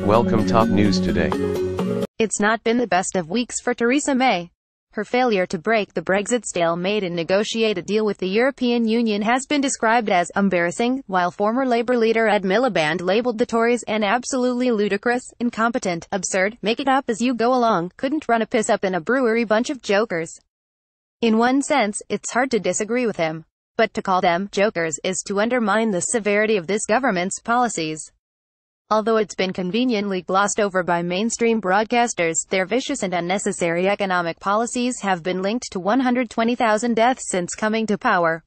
Welcome top news today. It's not been the best of weeks for Theresa May. Her failure to break the Brexit stalemate and negotiate a deal with the European Union has been described as embarrassing, while former Labour leader Ed Miliband labelled the Tories an absolutely ludicrous, incompetent, absurd, make it up as you go along, couldn't run a piss up in a brewery bunch of jokers. In one sense, it's hard to disagree with him. But to call them jokers is to undermine the severity of this government's policies. Although it's been conveniently glossed over by mainstream broadcasters, their vicious and unnecessary economic policies have been linked to 120,000 deaths since coming to power.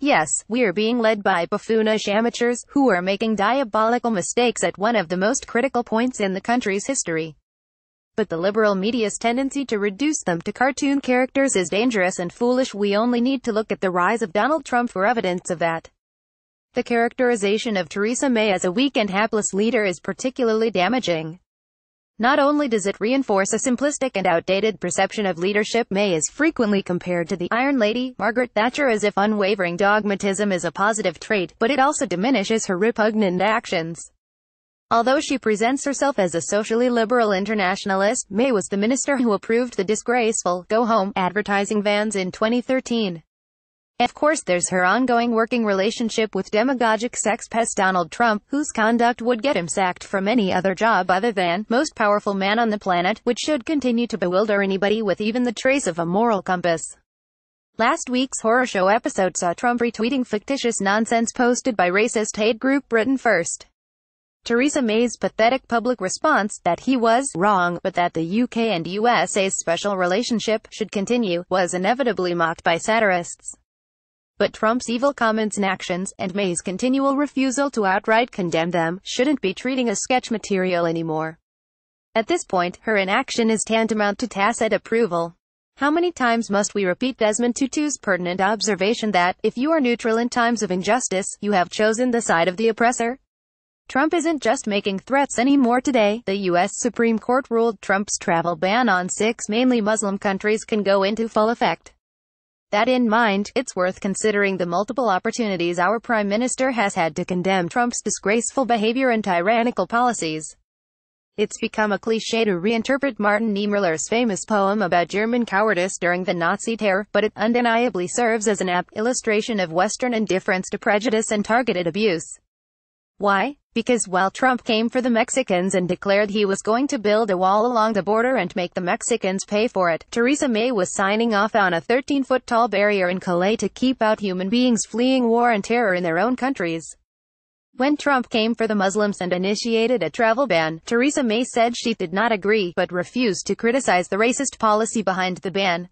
Yes, we're being led by buffoonish amateurs, who are making diabolical mistakes at one of the most critical points in the country's history. But the liberal media's tendency to reduce them to cartoon characters is dangerous and foolish we only need to look at the rise of Donald Trump for evidence of that. The characterization of Theresa May as a weak and hapless leader is particularly damaging. Not only does it reinforce a simplistic and outdated perception of leadership May is frequently compared to the Iron Lady, Margaret Thatcher as if unwavering dogmatism is a positive trait, but it also diminishes her repugnant actions. Although she presents herself as a socially liberal internationalist, May was the minister who approved the disgraceful, go-home, advertising vans in 2013. Of course there's her ongoing working relationship with demagogic sex pest Donald Trump, whose conduct would get him sacked from any other job other than most powerful man on the planet, which should continue to bewilder anybody with even the trace of a moral compass. Last week's horror show episode saw Trump retweeting fictitious nonsense posted by racist hate group Britain First. Theresa May's pathetic public response, that he was wrong, but that the UK and USA's special relationship should continue, was inevitably mocked by satirists but Trump's evil comments and actions, and May's continual refusal to outright condemn them, shouldn't be treating as sketch material anymore. At this point, her inaction is tantamount to tacit approval. How many times must we repeat Desmond Tutu's pertinent observation that, if you are neutral in times of injustice, you have chosen the side of the oppressor? Trump isn't just making threats anymore today. The U.S. Supreme Court ruled Trump's travel ban on six mainly Muslim countries can go into full effect. That in mind, it's worth considering the multiple opportunities our Prime Minister has had to condemn Trump's disgraceful behavior and tyrannical policies. It's become a cliché to reinterpret Martin Niemöller's famous poem about German cowardice during the Nazi terror, but it undeniably serves as an apt illustration of Western indifference to prejudice and targeted abuse. Why? Because while Trump came for the Mexicans and declared he was going to build a wall along the border and make the Mexicans pay for it, Theresa May was signing off on a 13-foot tall barrier in Calais to keep out human beings fleeing war and terror in their own countries. When Trump came for the Muslims and initiated a travel ban, Theresa May said she did not agree, but refused to criticize the racist policy behind the ban.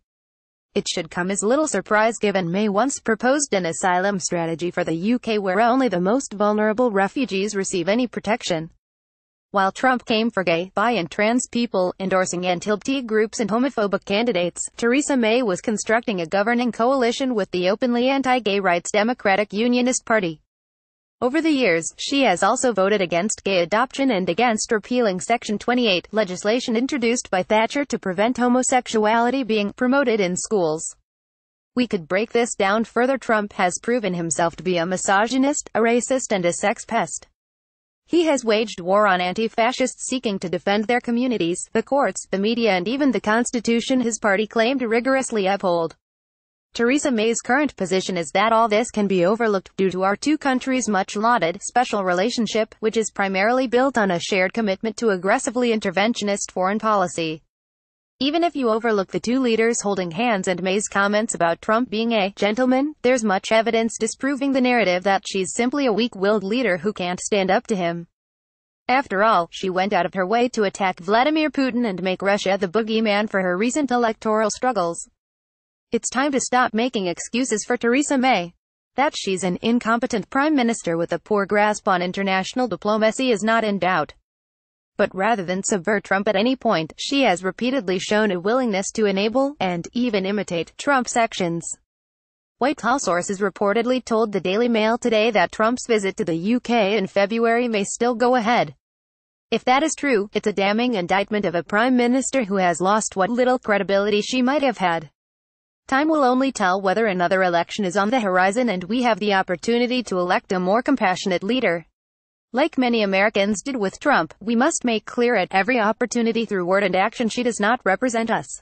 It should come as little surprise given May once proposed an asylum strategy for the UK where only the most vulnerable refugees receive any protection. While Trump came for gay, bi and trans people, endorsing anti-LGBT groups and homophobic candidates, Theresa May was constructing a governing coalition with the openly anti-gay rights Democratic Unionist Party. Over the years, she has also voted against gay adoption and against repealing Section 28 legislation introduced by Thatcher to prevent homosexuality being promoted in schools. We could break this down further Trump has proven himself to be a misogynist, a racist and a sex pest. He has waged war on anti-fascists seeking to defend their communities, the courts, the media and even the Constitution his party claimed to rigorously uphold. Theresa May's current position is that all this can be overlooked, due to our two countries' much-lauded, special relationship, which is primarily built on a shared commitment to aggressively interventionist foreign policy. Even if you overlook the two leaders holding hands and May's comments about Trump being a gentleman, there's much evidence disproving the narrative that she's simply a weak-willed leader who can't stand up to him. After all, she went out of her way to attack Vladimir Putin and make Russia the boogeyman for her recent electoral struggles. It's time to stop making excuses for Theresa May. That she's an incompetent prime minister with a poor grasp on international diplomacy is not in doubt. But rather than subvert Trump at any point, she has repeatedly shown a willingness to enable, and even imitate, Trump's actions. White House sources reportedly told the Daily Mail today that Trump's visit to the UK in February may still go ahead. If that is true, it's a damning indictment of a prime minister who has lost what little credibility she might have had. Time will only tell whether another election is on the horizon and we have the opportunity to elect a more compassionate leader. Like many Americans did with Trump, we must make clear at every opportunity through word and action she does not represent us.